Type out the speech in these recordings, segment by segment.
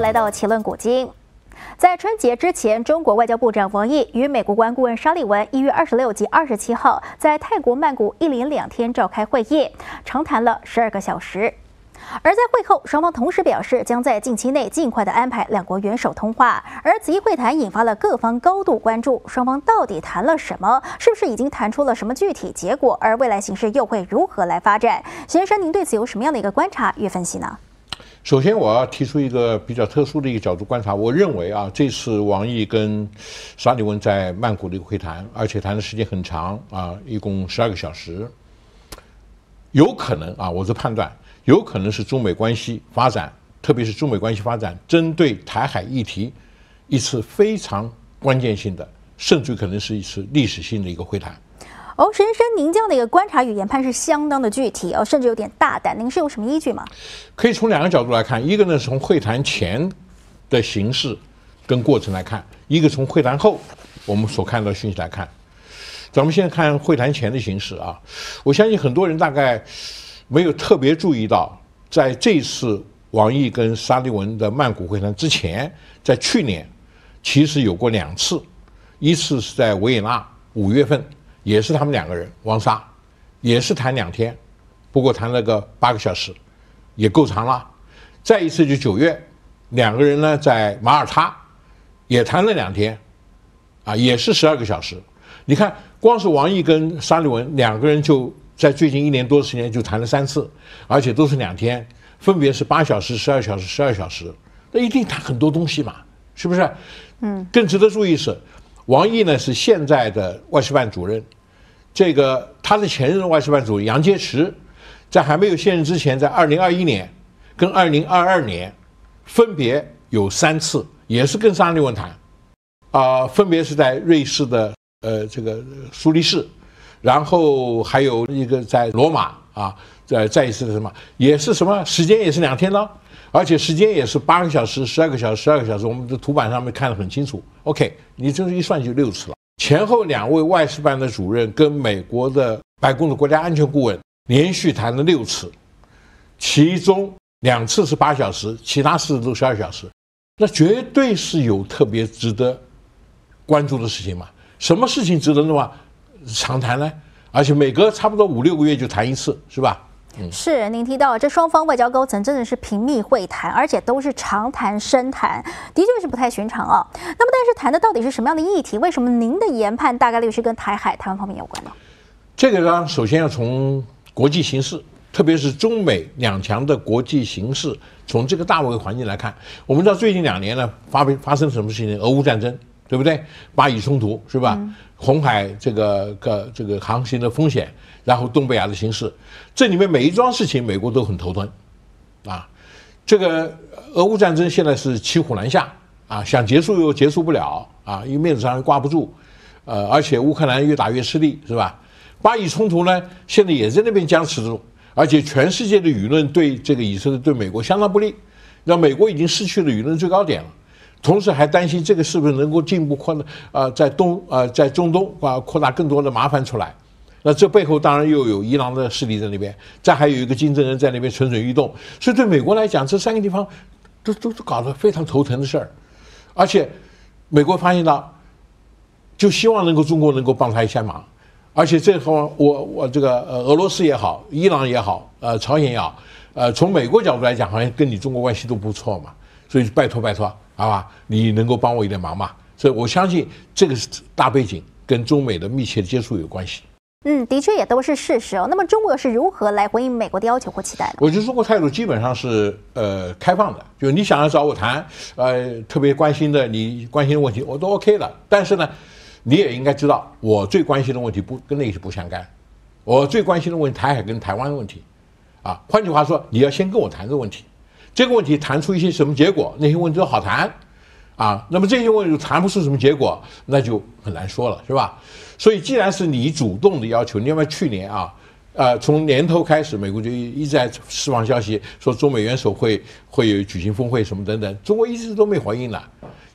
来到奇论古今，在春节之前，中国外交部长王毅与美国官顾问沙利文一月二十六及二十七号在泰国曼谷一连两天召开会议，长谈了十二个小时。而在会后，双方同时表示将在近期内尽快的安排两国元首通话。而此一会谈引发了各方高度关注，双方到底谈了什么？是不是已经谈出了什么具体结果？而未来形势又会如何来发展？先生，您对此有什么样的一个观察与分析呢？首先，我要提出一个比较特殊的一个角度观察。我认为啊，这次王毅跟沙利文在曼谷的一个会谈，而且谈的时间很长啊，一共十二个小时，有可能啊，我是判断，有可能是中美关系发展，特别是中美关系发展针对台海议题一次非常关键性的，甚至可能是一次历史性的一个会谈。哦，先生，您这样的一个观察与研判是相当的具体哦，甚至有点大胆。您是有什么依据吗？可以从两个角度来看，一个呢是从会谈前的形式跟过程来看，一个从会谈后我们所看到的信息来看。咱们先看会谈前的形式啊，我相信很多人大概没有特别注意到，在这次王毅跟沙利文的曼谷会谈之前，在去年其实有过两次，一次是在维也纳五月份。也是他们两个人，王沙，也是谈两天，不过谈了个八个小时，也够长了。再一次就九月，两个人呢在马耳他，也谈了两天，啊，也是十二个小时。你看，光是王毅跟沙利文两个人，就在最近一年多时间就谈了三次，而且都是两天，分别是八小时、十二小时、十二小时。那一定谈很多东西嘛，是不是？嗯，更值得注意是。王毅呢是现在的外事办主任，这个他的前任外事办主任杨洁篪，在还没有卸任之前，在二零二一年跟二零二二年，分别有三次，也是跟上利论坛，啊，分别是在瑞士的呃这个苏黎世，然后还有一个在罗马啊，在再一次什么，也是什么时间也是两天呢。而且时间也是八个小时、十二个小时、十二个小时，我们的图板上面看得很清楚。OK，你这是一算就六次了，前后两位外事办的主任跟美国的白宫的国家安全顾问连续谈了六次，其中两次是八小时，其他次都十二小时，那绝对是有特别值得关注的事情嘛？什么事情值得那么长谈呢？而且每隔差不多五六个月就谈一次，是吧？是，您提到这双方外交高层真的是频密会谈，而且都是长谈深谈，的确是不太寻常啊。那么，但是谈的到底是什么样的议题？为什么您的研判大概率是跟台海、台湾方面有关呢？这个呢，首先要从国际形势，特别是中美两强的国际形势，从这个大围环境来看。我们知道最近两年呢，发发生什么事情？俄乌战争，对不对？巴以冲突，是吧？红海这个个这个航行的风险。然后，东北亚的形势，这里面每一桩事情，美国都很头疼，啊，这个俄乌战争现在是骑虎难下啊，想结束又结束不了啊，因为面子上挂不住，呃，而且乌克兰越打越吃力，是吧？巴以冲突呢，现在也在那边僵持着，而且全世界的舆论对这个以色列对美国相当不利，让美国已经失去了舆论最高点了，同时还担心这个是不是能够进一步扩呃，在东呃，在中东啊，扩大更多的麻烦出来。那这背后当然又有伊朗的势力在那边，再还有一个金正恩在那边蠢蠢欲动，所以对美国来讲，这三个地方都都都搞得非常头疼的事儿，而且美国发现到，就希望能够中国能够帮他一下忙，而且最后我我这个呃俄罗斯也好，伊朗也好，呃，朝鲜也好，呃，从美国角度来讲，好像跟你中国关系都不错嘛，所以拜托拜托好吧，你能够帮我一点忙嘛？所以我相信这个是大背景跟中美的密切接触有关系。嗯，的确也都是事实哦。那么中国是如何来回应美国的要求或期待的？我觉得中国态度基本上是呃开放的，就你想要找我谈，呃，特别关心的你关心的问题，我都 OK 的。但是呢，你也应该知道，我最关心的问题不跟那些不相干，我最关心的问题台海跟台湾的问题，啊，换句话说，你要先跟我谈这个问题，这个问题谈出一些什么结果，那些问题都好谈。啊，那么这些问题就谈不出什么结果，那就很难说了，是吧？所以既然是你主动的要求，你要不要去年啊，呃，从年头开始，美国就一一直在释放消息，说中美元首会会有举行峰会什么等等，中国一直都没回应呢。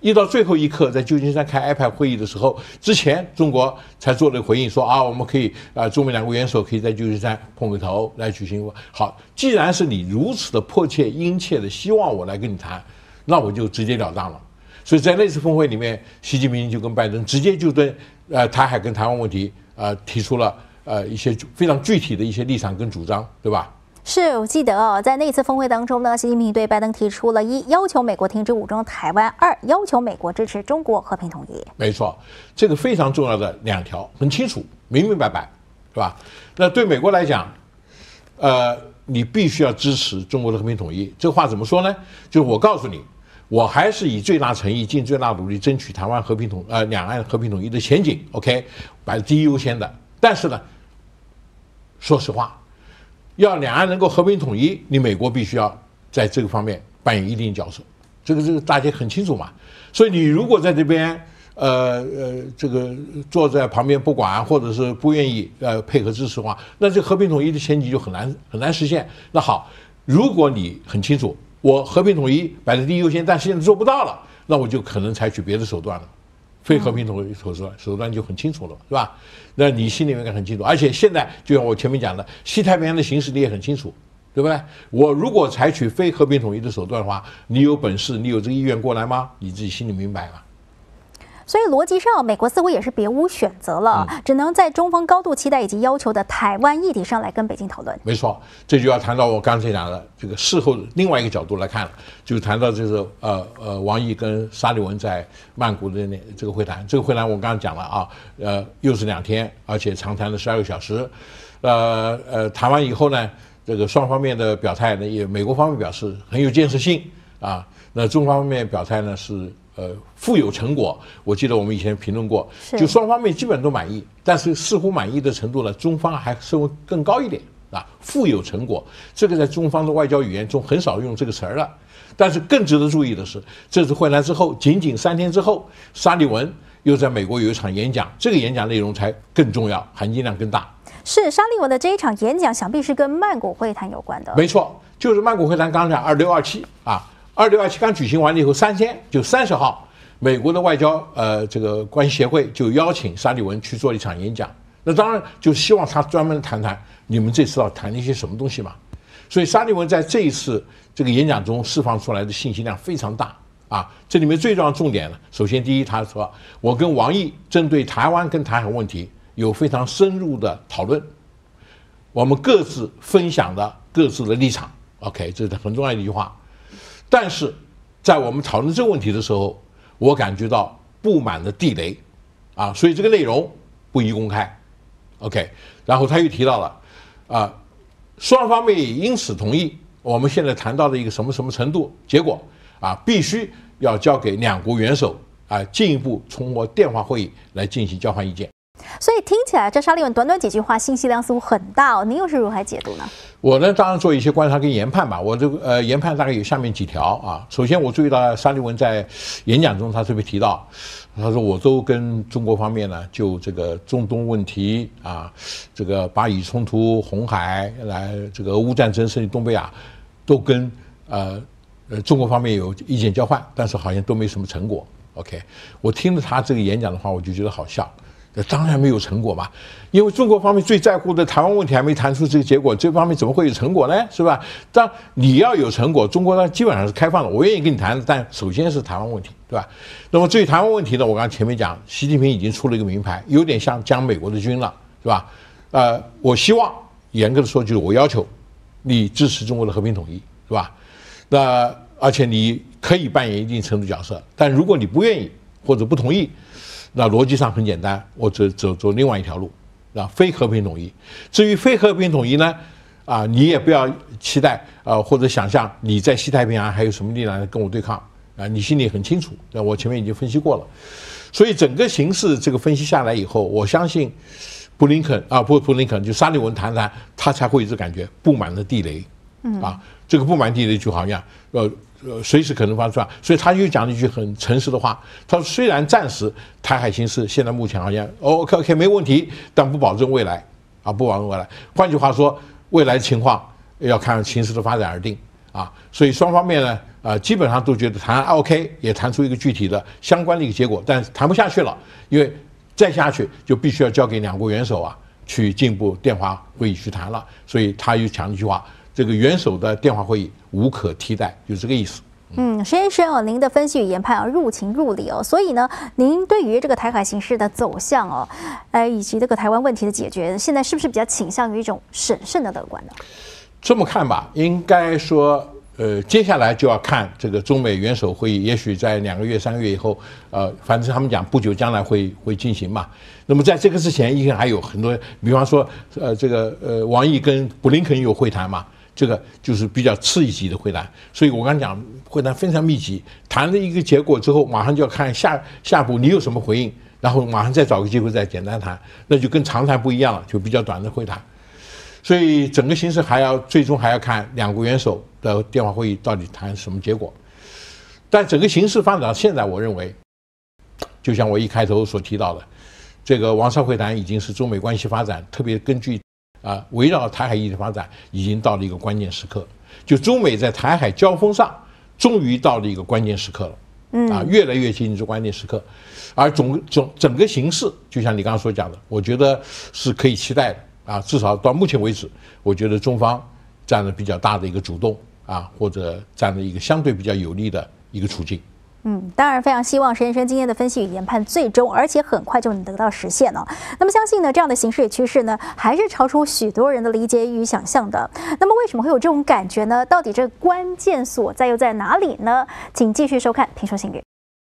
一到最后一刻，在旧金山开 ipad 会议的时候，之前中国才做了回应，说啊，我们可以啊，中美两国元首可以在旧金山碰个头来举行。好，既然是你如此的迫切殷切的希望我来跟你谈，那我就直截了当了。所以在那次峰会里面，习近平就跟拜登直接就对，呃，台海跟台湾问题，呃，提出了呃一些非常具体的一些立场跟主张，对吧？是，我记得哦，在那次峰会当中呢，习近平对拜登提出了：一要求美国停止武装台湾；二要求美国支持中国和平统一。没错，这个非常重要的两条，很清楚、明明白白，是吧？那对美国来讲，呃，你必须要支持中国的和平统一。这话怎么说呢？就是我告诉你。我还是以最大诚意、尽最大努力争取台湾和平统呃两岸和平统一的前景，OK，摆第一优先的。但是呢，说实话，要两岸能够和平统一，你美国必须要在这个方面扮演一定角色，这个这个大家很清楚嘛。所以你如果在这边呃呃这个坐在旁边不管，或者是不愿意呃配合支持的话，那这和平统一的前景就很难很难实现。那好，如果你很清楚。我和平统一摆在第一优先，但是现在做不到了，那我就可能采取别的手段了，非和平统一手段手段就很清楚了，是吧？那你心里面该很清楚。而且现在就像我前面讲的，西太平洋的形势你也很清楚，对不对？我如果采取非和平统一的手段的话，你有本事，你有这个意愿过来吗？你自己心里明白吗？所以逻辑上，美国似乎也是别无选择了，只能在中方高度期待以及要求的台湾议题上来跟北京讨论。没错，这就要谈到我刚才讲的这个事后另外一个角度来看了，就谈到就是呃呃，王毅跟沙利文在曼谷的那这个会谈。这个会谈我刚刚讲了啊，呃，又是两天，而且长谈了十二个小时，呃呃，谈完以后呢，这个双方面的表态呢，也美国方面表示很有建设性啊，那中方方面表态呢是。呃，富有成果。我记得我们以前评论过，就双方面基本都满意，但是似乎满意的程度呢，中方还稍微更高一点啊。富有成果，这个在中方的外交语言中很少用这个词儿了。但是更值得注意的是，这次会谈之后，仅仅三天之后，沙利文又在美国有一场演讲，这个演讲内容才更重要，含金量更大。是沙利文的这一场演讲，想必是跟曼谷会谈有关的。没错，就是曼谷会谈，刚才二六二七啊。二六二七刚举行完了以后，三天就三十号，美国的外交呃这个关系协会就邀请沙利文去做一场演讲。那当然就希望他专门谈谈你们这次要谈一些什么东西嘛。所以沙利文在这一次这个演讲中释放出来的信息量非常大啊。这里面最重要重点呢，首先第一，他说我跟王毅针对台湾跟台海问题有非常深入的讨论，我们各自分享了各自的立场。OK，这是很重要的一句话。但是，在我们讨论这个问题的时候，我感觉到布满了地雷，啊，所以这个内容不宜公开，OK。然后他又提到了，啊，双方面也因此同意，我们现在谈到了一个什么什么程度，结果啊，必须要交给两国元首啊进一步通过电话会议来进行交换意见。所以听起来，这沙利文短短几句话信息量似乎很大哦。您又是如何解读呢？我呢，当然做一些观察跟研判吧。我这个呃研判大概有下面几条啊。首先，我注意到沙利文在演讲中，他特别提到，他说我都跟中国方面呢，就这个中东问题啊，这个巴以冲突、红海来，这个俄乌战争，甚至东北亚，都跟呃呃中国方面有意见交换，但是好像都没什么成果。OK，我听了他这个演讲的话，我就觉得好笑。那当然没有成果嘛，因为中国方面最在乎的台湾问题还没谈出这个结果，这方面怎么会有成果呢？是吧？但你要有成果，中国呢基本上是开放的，我愿意跟你谈。但首先是台湾问题，对吧？那么至于台湾问题呢，我刚才前面讲，习近平已经出了一个名牌，有点像讲美国的军了，是吧？呃，我希望严格的说就是我要求你支持中国的和平统一，是吧？那而且你可以扮演一定程度角色，但如果你不愿意或者不同意。那逻辑上很简单，我走走走另外一条路，啊，非和平统一。至于非和平统一呢，啊，你也不要期待啊，或者想象你在西太平洋还有什么力量跟我对抗啊，你心里很清楚，那我前面已经分析过了。所以整个形势这个分析下来以后，我相信，布林肯啊，布布林肯就沙利文谈谈，他才会一直感觉布满了地雷，啊，这个布满地雷就好像呃。呃，随时可能发生，所以他又讲了一句很诚实的话。他说，虽然暂时台海形势现在目前好像 OK OK 没问题，但不保证未来，啊，不保证未来。换句话说，未来情况要看形势的发展而定，啊，所以双方面呢，呃，基本上都觉得谈 OK，也谈出一个具体的相关的一个结果，但谈不下去了，因为再下去就必须要交给两国元首啊去进一步电话会议去谈了。所以他又讲了一句话。这个元首的电话会议无可替代，就这个意思。嗯，石先生哦，您的分析与研判啊入情入理哦，所以呢，您对于这个台海形势的走向哦，呃，以及这个台湾问题的解决，现在是不是比较倾向于一种审慎的乐观呢？这么看吧，应该说，呃，接下来就要看这个中美元首会议，也许在两个月、三个月以后，呃，反正他们讲不久将来会会进行嘛。那么在这个之前，应该还有很多，比方说，呃，这个呃，王毅跟布林肯有会谈嘛。这个就是比较次一级的会谈，所以我刚才讲会谈非常密集，谈了一个结果之后，马上就要看下下步你有什么回应，然后马上再找个机会再简单谈，那就跟长谈不一样了，就比较短的会谈。所以整个形势还要最终还要看两国元首的电话会议到底谈什么结果。但整个形势发展到现在我认为，就像我一开头所提到的，这个王上会谈已经是中美关系发展特别根据。啊，围绕台海议题发展已经到了一个关键时刻，就中美在台海交锋上，终于到了一个关键时刻了，嗯，啊，越来越接近这关键时刻，而总总整个形势，就像你刚刚所讲的，我觉得是可以期待的啊，至少到目前为止，我觉得中方占了比较大的一个主动啊，或者占了一个相对比较有利的一个处境。嗯，当然非常希望石先生今天的分析与研判最终，而且很快就能得到实现了。那么相信呢，这样的形势与趋势呢，还是超出许多人的理解与想象的。那么为什么会有这种感觉呢？到底这关键所在又在哪里呢？请继续收看《评说新语》。